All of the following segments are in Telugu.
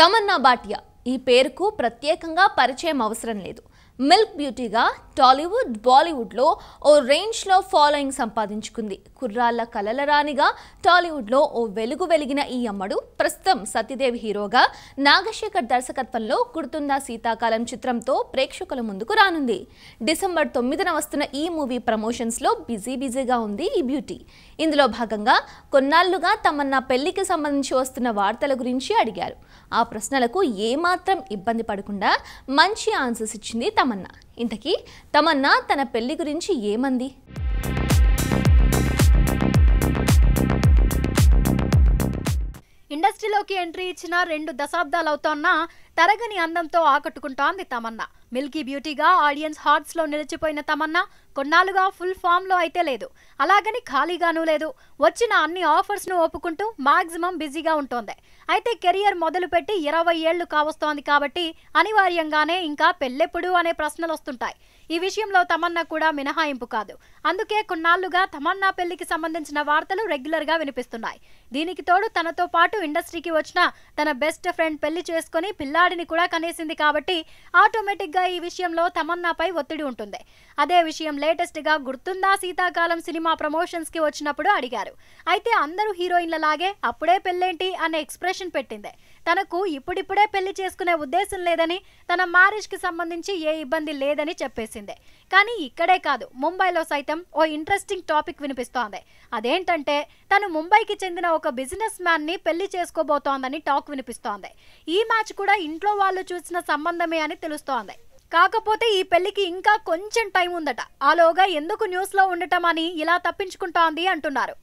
తమన్నా భాటియా ఈ పేరుకు ప్రత్యేకంగా పరిచయం అవసరం లేదు మిల్క్ బ్యూటీగా టాలీవుడ్ బాలీవుడ్లో ఓ రేంజ్లో ఫాలోయింగ్ సంపాదించుకుంది కుర్రాళ్ల కలల రాణిగా టాలీవుడ్లో ఓ వెలుగు వెలిగిన ఈ అమ్మడు ప్రస్తుతం సత్యదేవ్ హీరోగా నాగశేఖర్ దర్శకత్వంలో గుర్తుందా శీతాకాలం చిత్రంతో ప్రేక్షకుల ముందుకు రానుంది డిసెంబర్ తొమ్మిదిన వస్తున్న ఈ మూవీ ప్రమోషన్స్లో బిజీ బిజీగా ఉంది ఈ బ్యూటీ ఇందులో భాగంగా కొన్నాళ్లుగా తమన్నా పెళ్లికి సంబంధించి వస్తున్న వార్తల గురించి అడిగారు ఆ ప్రశ్నలకు ఏమాత్రం ఇబ్బంది పడకుండా మంచి ఆన్సర్స్ ఇచ్చింది తమ తమన్నా ఇంతకీ తమన్నా తన పెళ్లి గురించి ఏమంది ఇండస్ట్రీలోకి ఎంట్రీ ఇచ్చిన రెండు దశాబ్దాలు అవుతున్నా తరగని అందంతో ఆకట్టుకుంటోంది తమన్నా మిల్కీ బ్యూటీగా ఆడియన్స్ హార్ట్స్లో నిలిచిపోయిన తమన్నా కొన్నాళ్ళుగా ఫుల్ లో అయితే లేదు అలాగని ఖాళీగానూ లేదు వచ్చిన అన్ని ఆఫర్స్ను ఒప్పుకుంటూ మాక్సిమం బిజీగా ఉంటోంది అయితే కెరియర్ మొదలుపెట్టి ఇరవై ఏళ్లు కావస్తోంది కాబట్టి అనివార్యంగానే ఇంకా పెళ్ళెప్పుడు అనే ప్రశ్నలు వస్తుంటాయి ఈ విషయంలో తమన్నా కూడా మినహాయింపు కాదు అందుకే కొన్నాళ్లుగా తమన్నా పెళ్లికి సంబంధించిన వార్తలు రెగ్యులర్గా వినిపిస్తున్నాయి దీనికి తోడు తనతో పాటు ఇండస్ట్రీకి వచ్చిన తన బెస్ట్ ఫ్రెండ్ పెళ్లి చేసుకుని పిల్లా పిల్లాడిని కూడా కనేసింది కాబట్టి ఆటోమేటిక్గా ఈ విషయంలో తమన్నాపై ఒత్తిడి ఉంటుంది అదే విషయం లేటెస్ట్గా గుర్తుందా శీతాకాలం సినిమా ప్రమోషన్స్కి వచ్చినప్పుడు అడిగారు అయితే అందరూ హీరోయిన్లలాగే అప్పుడే పెళ్ళేంటి అనే ఎక్స్ప్రెషన్ పెట్టింది తనకు ఇప్పుడిప్పుడే పెళ్లి చేసుకునే ఉద్దేశం లేదని తన మ్యారేజ్కి సంబంధించి ఏ ఇబ్బంది లేదని చెప్పేసింది కానీ ఇక్కడే కాదు ముంబైలో సైతం ఓ ఇంట్రెస్టింగ్ టాపిక్ వినిపిస్తోంది అదేంటంటే తను ముంబైకి చెందిన ఒక బిజినెస్ మ్యాన్ని పెళ్లి చేసుకోబోతోందని టాక్ వినిపిస్తోంది ఈ మ్యాచ్ కూడా ఇంట్లో వాళ్ళు చూసిన సంబంధమే అని తెలుస్తోంది కాకపోతే ఈ పెళ్లికి ఇంకా కొంచెం టైం ఉందట ఆలోగా ఎందుకు న్యూస్లో ఉండటం అని ఇలా తప్పించుకుంటోంది అంటున్నారు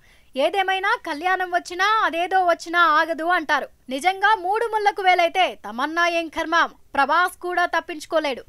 ఏదేమైనా కళ్యాణం వచ్చినా అదేదో వచ్చినా ఆగదు అంటారు నిజంగా మూడు ముళ్ళకు వేలైతే తమన్నా ఏం కర్మ ప్రభాస్ కూడా తప్పించుకోలేడు